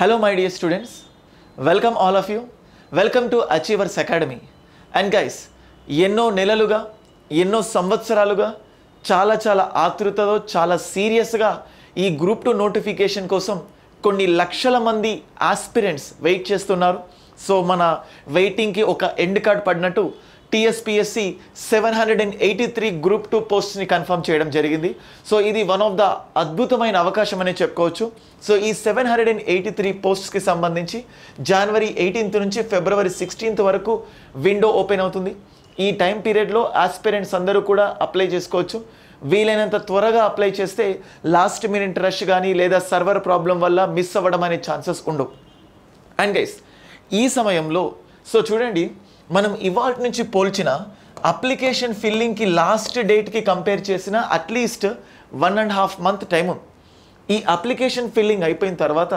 hello my dear students welcome all of you welcome to Achievers Academy and guys ఎన్నో నెలలుగా ఎన్నో సంవత్సరాలుగా చాలా చాలా ఆతృతతో చాలా సీరియస్గా ఈ గ్రూప్ టు నోటిఫికేషన్ కోసం కొన్ని లక్షల మంది ఆస్పిరెంట్స్ వెయిట్ చేస్తున్నారు సో మన వెయిటింగ్కి ఒక ఎండ్ కార్డ్ పడినట్టు TSPSC seven hundred and eighty three group two పోస్ట్ని కన్ఫర్మ్ చేయడం జరిగింది సో ఇది వన్ ఆఫ్ ద అద్భుతమైన అవకాశం అనే చెప్పుకోవచ్చు సో ఈ seven hundred and eighty three పోస్ట్స్కి సంబంధించి జనవరి ఎయిటీన్త్ నుంచి ఫిబ్రవరి సిక్స్టీన్త్ వరకు విండో ఓపెన్ అవుతుంది ఈ టైం పీరియడ్లో ఆస్పిరెంట్స్ అందరూ కూడా అప్లై చేసుకోవచ్చు వీలైనంత త్వరగా అప్లై చేస్తే లాస్ట్ మినిట్ రష్ కానీ లేదా సర్వర్ ప్రాబ్లం వల్ల మిస్ అవ్వడం అనే ఛాన్సెస్ ఉండవు అండ్ గైస్ ఈ సమయంలో సో చూడండి మనం ఇవాల్ట్ నుంచి పోల్చిన అప్లికేషన్ ఫిల్లింగ్కి లాస్ట్ డేట్కి కంపేర్ చేసిన at least one and half month time ఈ అప్లికేషన్ ఫిల్లింగ్ అయిపోయిన తర్వాత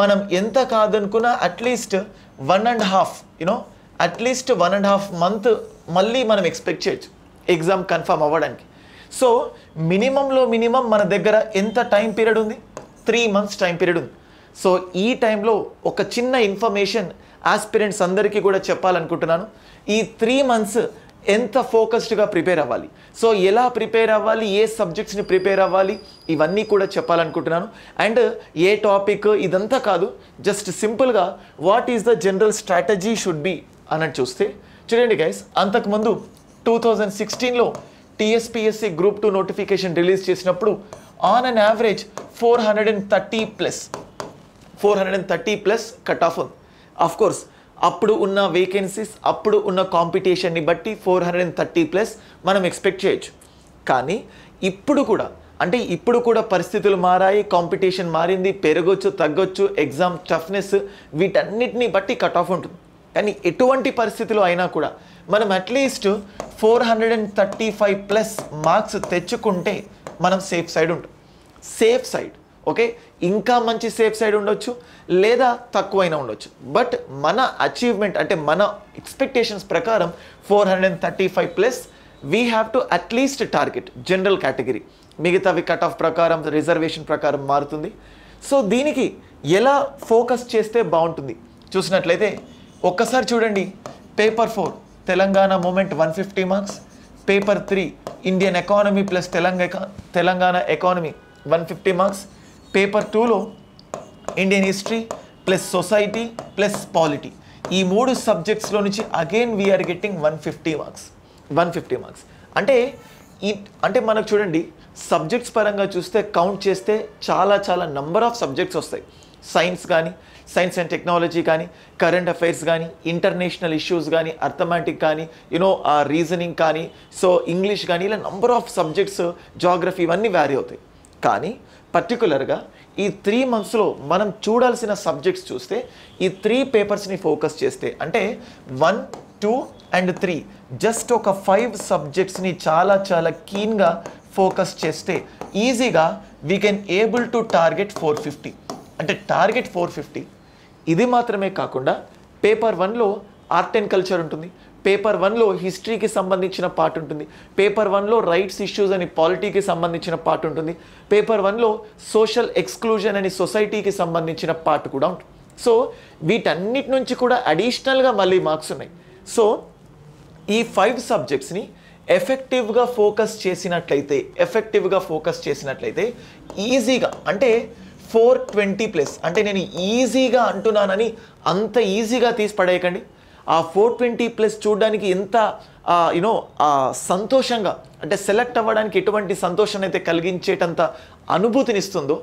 మనం ఎంత కాదనుకున్నా at least one and half you know at least one and half month మళ్ళీ మనం ఎక్స్పెక్ట్ చేయొచ్చు ఎగ్జామ్ కన్ఫర్మ్ అవ్వడానికి సో మినిమంలో మినిమం మన దగ్గర ఎంత టైం పీరియడ్ ఉంది త్రీ మంత్స్ టైం పీరియడ్ ఉంది సో ఈ టైంలో ఒక చిన్న ఇన్ఫర్మేషన్ ఆస్పిరెంట్స్ అందరికీ కూడా చెప్పాలనుకుంటున్నాను ఈ త్రీ మంత్స్ ఎంత ఫోకస్డ్గా ప్రిపేర్ అవ్వాలి సో ఎలా ప్రిపేర్ అవ్వాలి ఏ సబ్జెక్ట్స్ని ప్రిపేర్ అవ్వాలి ఇవన్నీ కూడా చెప్పాలనుకుంటున్నాను అండ్ ఏ టాపిక్ ఇదంతా కాదు జస్ట్ సింపుల్గా what is the general strategy should be అన్నట్టు చూస్తే చూడండి గైస్ అంతకుముందు టూ థౌజండ్ సిక్స్టీన్లో TSPSC group two notification release చేసినప్పుడు on an average four hundred and thirty plus four hundred and thirty plus cut off ఉంది course అప్పుడు ఉన్న vacancies అప్పుడు ఉన్న కాంపిటీషన్ని బట్టి four hundred and thirty plus మనం ఎక్స్పెక్ట్ చేయొచ్చు కానీ ఇప్పుడు కూడా అంటే ఇప్పుడు కూడా పరిస్థితులు మారాయి కాంపిటీషన్ మారింది పెరగొచ్చు తగ్గొచ్చు ఎగ్జామ్ టఫ్నెస్ వీటన్నిటిని బట్టి కట్ ఆఫ్ ఉంటుంది కానీ ఎటువంటి పరిస్థితులు అయినా కూడా మనం at least four hundred and thirty five plus marks తెచ్చుకుంటే మనం సేఫ్ సైడ్ ఉంటాం సేఫ్ సైడ్ ఓకే ఇంకా మంచి సేఫ్ సైడ్ ఉండొచ్చు లేదా తక్కువైనా ఉండొచ్చు బట్ మన అచీవ్మెంట్ అంటే మన ఎక్స్పెక్టేషన్స్ ప్రకారం four hundred thirty five plus we have to at least target general category మిగతావి కట్ ఆఫ్ ప్రకారం రిజర్వేషన్ ప్రకారం మారుతుంది సో దీనికి ఎలా ఫోకస్ చేస్తే బాగుంటుంది చూసినట్లయితే ఒక్కసారి చూడండి paper four Telangana movement one fifty marks paper three Indian economy plus Telangana Telangana economy one fifty marks paper టూలో Indian history plus society plus polity ఈ మూడు సబ్జెక్ట్స్లో నుంచి again we're getting one fifty marks one fifty marks అంటే ఈ అంటే మనకు చూడండి సబ్జెక్ట్స్ పరంగా చూస్తే కౌంట్ చేస్తే చాలా చాలా నంబర్ ఆఫ్ సబ్జెక్ట్స్ వస్తాయి సైన్స్ కానీ సైన్స్ అండ్ టెక్నాలజీ కానీ కరెంట్ అఫైర్స్ కానీ ఇంటర్నేషనల్ ఇష్యూస్ కానీ అర్థమాటిక్ కానీ యూనో రీజనింగ్ కానీ సో ఇంగ్లీష్ కానీ ఇలా నంబర్ ఆఫ్ సబ్జెక్ట్స్ జాగ్రఫీ ఇవన్నీ వ్యారీ అవుతాయి కానీ పర్టికులర్గా ఈ త్రీ మంత్స్లో మనం చూడాల్సిన సబ్జెక్ట్స్ చూస్తే ఈ త్రీ పేపర్స్ని ఫోకస్ చేస్తే అంటే one two and three just ఒక ఫైవ్ సబ్జెక్ట్స్ని చాలా చాలా కీన్గా ఫోకస్ చేస్తే ఈజీగా we can able to target four fifty అంటే టార్గెట్ ఫోర్ ఫిఫ్టీ ఇది మాత్రమే కాకుండా పేపర్ వన్లో ఆర్ట్ అండ్ కల్చర్ ఉంటుంది పేపర్ వన్లో హిస్టరీకి సంబంధించిన పార్ట్ ఉంటుంది పేపర్ వన్లో రైట్స్ ఇష్యూస్ అని పాలిటీకి సంబంధించిన పార్ట్ ఉంటుంది పేపర్ వన్లో సోషల్ ఎక్స్క్లూజన్ అని సొసైటీకి సంబంధించిన పార్ట్ కూడా ఉంటుంది సో వీటన్నిటి నుంచి కూడా అడిషనల్గా మళ్ళీ మార్క్స్ ఉన్నాయి సో ఈ ఫైవ్ సబ్జెక్ట్స్ని ఎఫెక్టివ్గా ఫోకస్ చేసినట్లయితే ఎఫెక్టివ్గా ఫోకస్ చేసినట్లయితే ఈజీగా అంటే ఫోర్ ట్వంటీ ప్లస్ అంటే నేను ఈజీగా అంటున్నానని అంత ఈజీగా తీసి పడేయకండి ఆ ఫోర్ ట్వంటీ ప్లస్ చూడడానికి ఎంత యూనో సంతోషంగా అంటే సెలెక్ట్ అవ్వడానికి ఎటువంటి సంతోషాన్ని అయితే కలిగించేటంత అనుభూతినిస్తుందో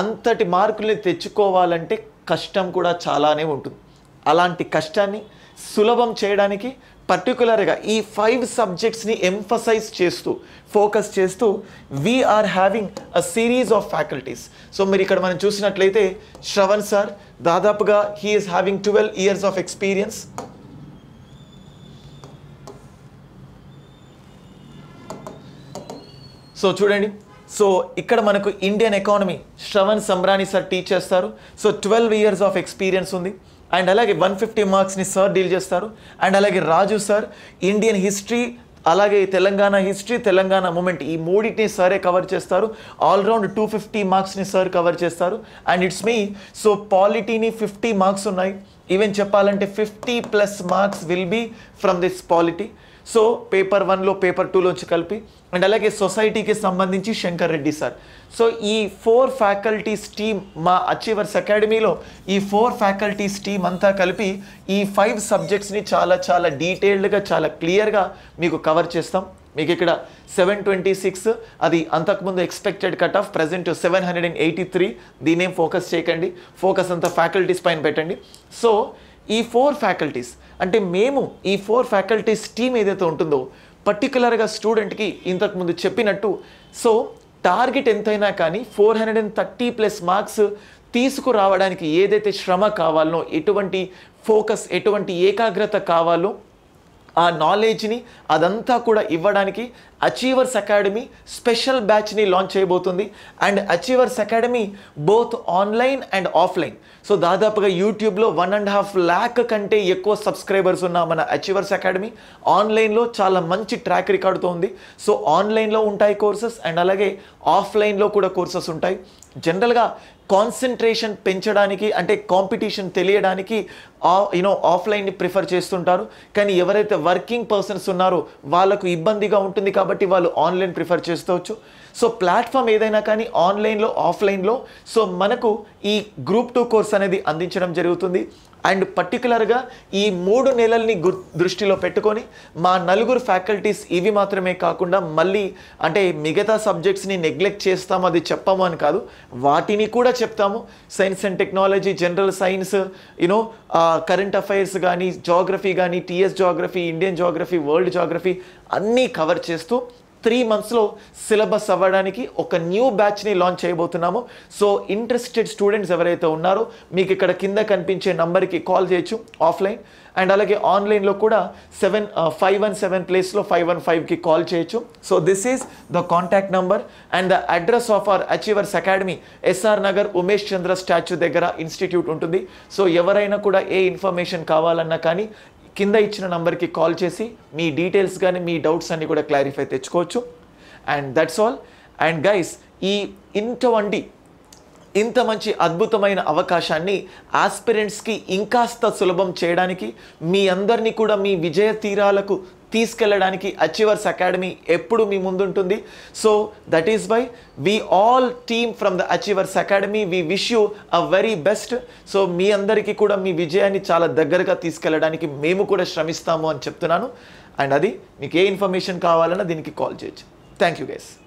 అంతటి మార్కుల్ని తెచ్చుకోవాలంటే కష్టం కూడా చాలానే ఉంటుంది అలాంటి కష్టాన్ని సులభం చేయడానికి పర్టికులర్గా ఈ ఫైవ్ సబ్జెక్ట్స్ని ఎంఫసైజ్ చేస్తూ ఫోకస్ చేస్తూ we're having a series of faculties so మీరు ఇక్కడ మనం చూసినట్లయితే శ్రవణ్ సార్ దాదాపుగా he is having twelve years of experience so చూడండి సో ఇక్కడ మనకు Indian economy Shravan Sambrani sir teach చేస్తారు so twelve years of experience ఉంది అండ్ అలాగే వన్ ఫిఫ్టీ మార్క్స్ని సార్ డీల్ చేస్తారు అండ్ అలాగే రాజు సార్ ఇండియన్ హిస్టరీ అలాగే తెలంగాణ హిస్టరీ తెలంగాణ మూమెంట్ ఈ మూడింటిని సరే కవర్ చేస్తారు ఆల్రౌండ్ టూ ఫిఫ్టీ మార్క్స్ని సార్ కవర్ చేస్తారు అండ్ ఇట్స్ మీ సో పాలిటీని ఫిఫ్టీ మార్క్స్ ఉన్నాయి ఈవెన్ చెప్పాలంటే fifty plus marks will be from this polity so paper వన్లో పేపర్ టూలోంచి కలిపి అండ్ అలాగే సొసైటీకి సంబంధించి శంకర్ రెడ్డి సార్ సో ఈ ఫోర్ ఫ్యాకల్టీస్ టీమ్ మా అచీవర్స్ అకాడమీలో ఈ ఫోర్ ఫ్యాకల్టీస్ టీమ్ అంతా కలిపి ఈ ఫైవ్ సబ్జెక్ట్స్ని చాలా చాలా డీటెయిల్డ్గా చాలా క్లియర్గా మీకు కవర్ చేస్తాం మీకు ఇక్కడ సెవెన్ ట్వంటీ సిక్స్ అది అంతకుముందు expected cut off present seven hundred and eighty three దీనేం ఫోకస్ చేయకండి ఫోకస్ అంతా ఫ్యాకల్టీస్ పైన పెట్టండి సో ఈ ఫోర్ ఫ్యాకల్టీస్ అంటే మేము ఈ ఫోర్ ఫ్యాకల్టీస్ టీమ్ ఏదైతే ఉంటుందో పర్టికులర్గా స్టూడెంట్కి ఇంతకుముందు చెప్పినట్టు సో టార్గెట్ ఎంతైనా కానీ four hundred and thirty plus marks తీసుకురావడానికి ఏదైతే శ్రమ కావాలనో ఎటువంటి ఫోకస్ ఎటువంటి ఏకాగ్రత కావాలో ఆ నాలెడ్జ్ని అదంతా కూడా ఇవ్వడానికి అచీవర్స్ అకాడమీ స్పెషల్ బ్యాచ్ని లాంచ్ చేయబోతుంది and Achievers Academy both online and offline so దాదాపుగా యూట్యూబ్లో వన్ అండ్ హాఫ్ ల్యాక్ కంటే ఎక్కువ సబ్స్క్రైబర్స్ ఉన్న మన అచీవర్స్ అకాడమీ ఆన్లైన్లో చాలా మంచి ట్రాక్ రికార్డుతో ఉంది సో ఆన్లైన్లో ఉంటాయి కోర్సెస్ అండ్ అలాగే ఆఫ్లైన్లో కూడా కోర్సెస్ ఉంటాయి జనరల్గా కాన్సన్ట్రేషన్ పెంచడానికి అంటే కాంపిటీషన్ తెలియడానికి యూనో ఆఫ్లైన్ని ప్రిఫర్ చేస్తుంటారు కానీ ఎవరైతే వర్కింగ్ పర్సన్స్ ఉన్నారో వాళ్ళకు ఇబ్బందిగా ఉంటుంది కాబట్టి వాళ్ళు ఆన్లైన్ ప్రిఫర్ చేస్తూ సో ప్లాట్ఫామ్ ఏదైనా కానీ ఆన్లైన్లో ఆఫ్లైన్లో సో మనకు ఈ గ్రూప్ టూ కోర్స్ అనేది అందించడం జరుగుతుంది అండ్ పర్టికులర్గా ఈ మూడు నెలల్ని గు దృష్టిలో పెట్టుకొని మా నలుగురు ఫ్యాకల్టీస్ ఇవి మాత్రమే కాకుండా మళ్ళీ అంటే మిగతా సబ్జెక్ట్స్ని నెగ్లెక్ట్ చేస్తాము అది చెప్పాము అని కాదు వాటిని కూడా చెప్తాము science and technology general science you know current affairs కానీ జాగ్రఫీ కానీ TS geography Indian geography world geography అన్నీ కవర్ చేస్తూ త్రీ మంత్స్లో సిలబస్ అవ్వడానికి ఒక న్యూ బ్యాచ్ని లాంచ్ చేయబోతున్నాము సో ఇంట్రెస్టెడ్ స్టూడెంట్స్ ఎవరైతే ఉన్నారో మీకు ఇక్కడ కింద కనిపించే నంబర్కి కాల్ చేయొచ్చు ఆఫ్లైన్ అండ్ అలాగే ఆన్లైన్లో కూడా సెవెన్ ఫైవ్ వన్ సెవెన్ ప్లేస్లో ఫైవ్ వన్ ఫైవ్కి కాల్ చేయొచ్చు so this is the contact number and the address of our Achievers Academy SR Nagar Umesh Chandra statue దగ్గర ఇన్స్టిట్యూట్ ఉంటుంది సో ఎవరైనా కూడా ఏ ఇన్ఫర్మేషన్ కావాలన్నా కానీ కింద ఇచ్చిన నంబర్కి కాల్ చేసి మీ డీటెయిల్స్ కానీ మీ డౌట్స్ అన్నీ కూడా క్లారిఫై తెచ్చుకోవచ్చు and that's all and guys ఈ ఇంటవంటి ఇంత మంచి అద్భుతమైన అవకాశాన్ని ఆస్పిరెంట్స్కి ఇంకాస్త సులభం చేయడానికి మీ అందరినీ కూడా మీ విజయ తీరాలకు తీసుకెళ్ళడానికి అచీవర్స్ అకాడమీ ఎప్పుడు మీ ముందుంటుంది so that is bye we all team from the Achievers Academy we wish you a very best so మీ అందరికీ కూడా మీ విజయాన్ని చాలా దగ్గరగా తీసుకెళ్ళడానికి మేము కూడా శ్రమిస్తాము అని చెప్తున్నాను అండ్ అది మీకు ఏ ఇన్ఫర్మేషన్ కావాలన్నా దీనికి కాల్ చేయొచ్చు థ్యాంక్ యూ గైస్